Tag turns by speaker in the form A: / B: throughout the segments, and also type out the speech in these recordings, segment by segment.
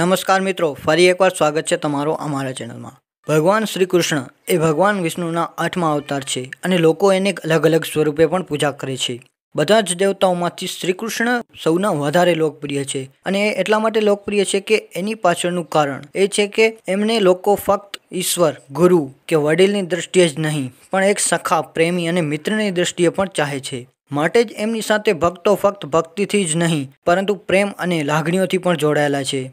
A: નમસ્કાર મિત્રો ફરી એકવાર સ્વાગત છે તમારો અમારા ચેનલમાં ભગવાન શ્રી કૃષ્ણ એ ભગવાન વિષ્ણુના આઠમા અવતાર છે અને લોકો એને અલગ અલગ સ્વરૂપે પણ પૂજા કરે છે બધા જ દેવતાઓમાંથી શ્રી કૃષ્ણ સૌના વધારે લોકપ્રિય છે અને એ એટલા માટે લોકપ્રિય છે કે એની પાછળનું કારણ એ છે કે એમને લોકો ફક્ત ઈશ્વર ગુરુ કે વડીલની દ્રષ્ટિએ જ નહીં પણ એક સખા પ્રેમી અને મિત્રની દ્રષ્ટિએ પણ ચાહે છે માટે જ એમની સાથે ભક્તો ફક્ત ભક્તિથી જ નહીં પરંતુ પ્રેમ અને લાગણીઓથી પણ જોડાયેલા છે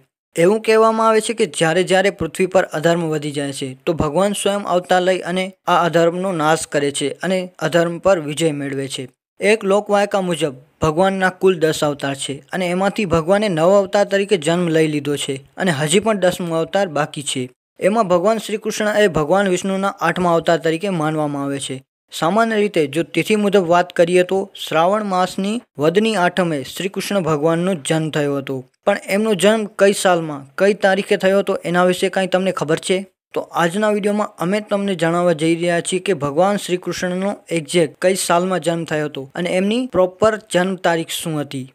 A: એવું કહેવામાં આવે છે કે જ્યારે જ્યારે પૃથ્વી પર અધર્મ વધી જાય છે તો ભગવાન સ્વયં અવતાર લઈ અને આ અધર્મનો નાશ કરે છે અને અધર્મ પર વિજય મેળવે છે એક લોકવાયકા મુજબ ભગવાનના કુલ દસ અવતાર છે અને એમાંથી ભગવાને નવ અવતાર તરીકે જન્મ લઈ લીધો છે અને હજી પણ દસમો અવતાર બાકી છે એમાં ભગવાન શ્રી કૃષ્ણ એ ભગવાન વિષ્ણુના આઠમા અવતાર તરીકે માનવામાં આવે છે સામાન્ય રીતે જો તિથિ મુજબ વાત કરીએ તો શ્રાવણ માસની વધની આઠમે શ્રી કૃષ્ણ ભગવાનનો જન્મ થયો હતો પણ એમનો જન્મ કઈ સાલમાં કઈ તારીખે થયો હતો એના વિશે કાંઈ તમને ખબર છે તો આજના વિડીયોમાં અમે તમને જણાવવા જઈ રહ્યા છીએ કે ભગવાન શ્રી કૃષ્ણનો એક્ઝેક્ટ કઈ સાલમાં જન્મ થયો હતો અને એમની પ્રોપર જન્મ તારીખ શું હતી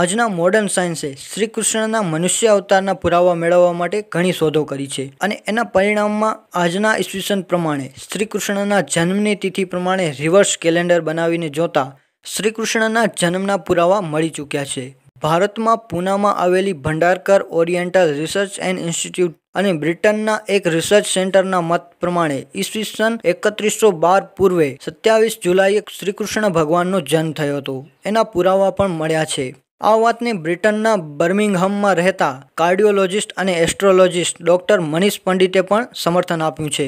A: આજના મોડર્ન સાયન્સે શ્રી કૃષ્ણના મનુષ્ય અવતારના પુરાવા મેળવવા માટે ઘણી શોધો કરી છે અને એના પરિણામમાં આજના ઈસવીસન પ્રમાણે શ્રી કૃષ્ણના જન્મની તિથિ પ્રમાણે રિવર્સ કેલેન્ડર બનાવીને જોતા શ્રી કૃષ્ણના જન્મના પુરાવા મળી ચૂક્યા છે ભારતમાં પૂનામાં આવેલી Bhandarkar Oriental Research and Institute અને બ્રિટનના એક રિસર્ચ સેન્ટરના મત પ્રમાણે ઈસવીસન એકત્રીસો બાર પૂર્વે સત્યાવીસ જુલાઈએ શ્રીકૃષ્ણ ભગવાનનો જન્મ થયો હતો એના પુરાવા પણ મળ્યા છે આ વાતની બ્રિટનના બર્મિંગહામમાં રહેતા કાર્ડિયોલોજિસ્ટ અને એસ્ટ્રોલોજિસ્ટ ડૉક્ટર મનીષ પંડિતે પણ સમર્થન આપ્યું છે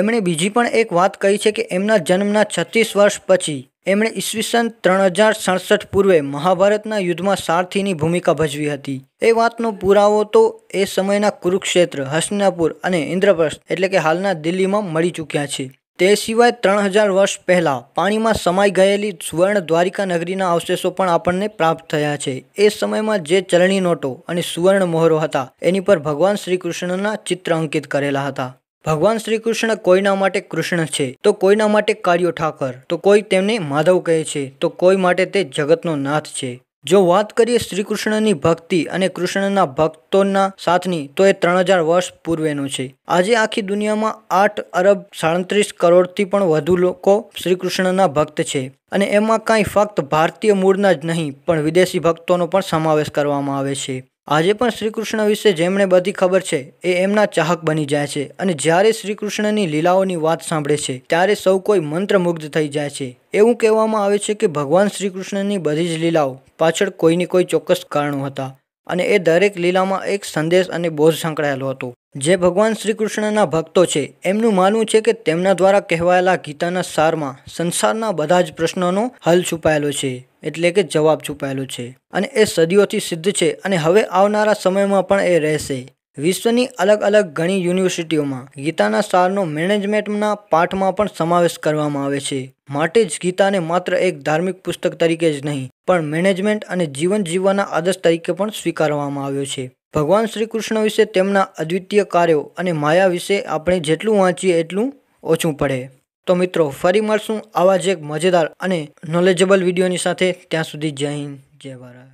A: એમણે બીજી પણ એક વાત કહી છે કે એમના જન્મના છત્રીસ વર્ષ પછી એમણે ઈસવીસન ત્રણ હજાર સડસઠ પૂર્વે મહાભારતના યુદ્ધમાં સારથીની ભૂમિકા ભજવી હતી એ વાતનો પુરાવો તો એ સમયના કુરુક્ષેત્ર હસ્તિનાપુર અને ઇન્દ્રપ્રસ્થ એટલે કે હાલના દિલ્હીમાં મળી ચૂક્યા છે તે સિવાય ત્રણ હજાર વર્ષ પહેલાં પાણીમાં સમાઈ ગયેલી સુવર્ણ દ્વારિકા નગરીના અવશેષો પણ આપણને પ્રાપ્ત થયા છે એ સમયમાં જે ચલણી નોટો અને સુવર્ણ મોહરો હતા એની પર ભગવાન શ્રી કૃષ્ણના ચિત્ર અંકિત કરેલા હતા ભગવાન શ્રી કૃષ્ણ કોઈના માટે કૃષ્ણ છે તો કોઈના માટે કાળિયો ઠાકર તો કોઈ તેમને માધવ કહે છે તો કોઈ માટે તે જગતનો નાથ છે જો વાત કરીએ શ્રી કૃષ્ણની ભક્તિ અને કૃષ્ણના ભક્તોના સાથની તો એ ત્રણ હજાર વર્ષ પૂર્વેનું છે આજે આખી દુનિયામાં આઠ અરબ સાડત્રીસ કરોડથી પણ વધુ લોકો શ્રી કૃષ્ણના ભક્ત છે અને એમાં કાંઈ ફક્ત ભારતીય મૂળના જ નહીં પણ વિદેશી ભક્તોનો પણ સમાવેશ કરવામાં આવે છે આજે પણ શ્રીકૃષ્ણ વિશે જેમણે બધી ખબર છે એ એમના ચાહક બની જાય છે અને જ્યારે શ્રીકૃષ્ણની લીલાઓની વાત સાંભળે છે ત્યારે સૌ કોઈ મંત્રમુગ્ધ થઈ જાય છે એવું કહેવામાં આવે છે કે ભગવાન શ્રીકૃષ્ણની બધી જ લીલાઓ પાછળ કોઈની કોઈ ચોક્કસ કારણો હતા અને એ દરેક લીલામાં એક સંદેશ અને બોધ સંકળાયેલો હતો જે ભગવાન શ્રી કૃષ્ણના ભક્તો છે એમનું માનવું છે કે તેમના દ્વારા કહેવાયેલા ગીતાના સારમાં સંસારના બધા જ પ્રશ્નોનો હલ છુપાયેલો છે એટલે કે જવાબ છુપાયેલો છે અને એ સદીઓથી સિદ્ધ છે અને હવે આવનારા સમયમાં પણ એ રહેશે વિશ્વની અલગ અલગ ઘણી યુનિવર્સિટીઓમાં ગીતાના સારનો મેનેજમેન્ટના પાઠમાં પણ સમાવેશ કરવામાં આવે છે માટે જ ગીતાને માત્ર એક ધાર્મિક પુસ્તક તરીકે જ નહીં પણ મેનેજમેન્ટ અને જીવન જીવવાના આદર્શ તરીકે પણ સ્વીકારવામાં આવ્યો છે ભગવાન શ્રી કૃષ્ણ વિશે તેમના અદ્વિતીય કાર્યો અને માયા વિશે આપણે જેટલું વાંચીએ એટલું ઓછું પડે તો મિત્રો ફરી મળશું આવા જ એક મજેદાર અને નોલેજેબલ વિડીયોની સાથે ત્યાં સુધી જય હિન્દ જય ભારત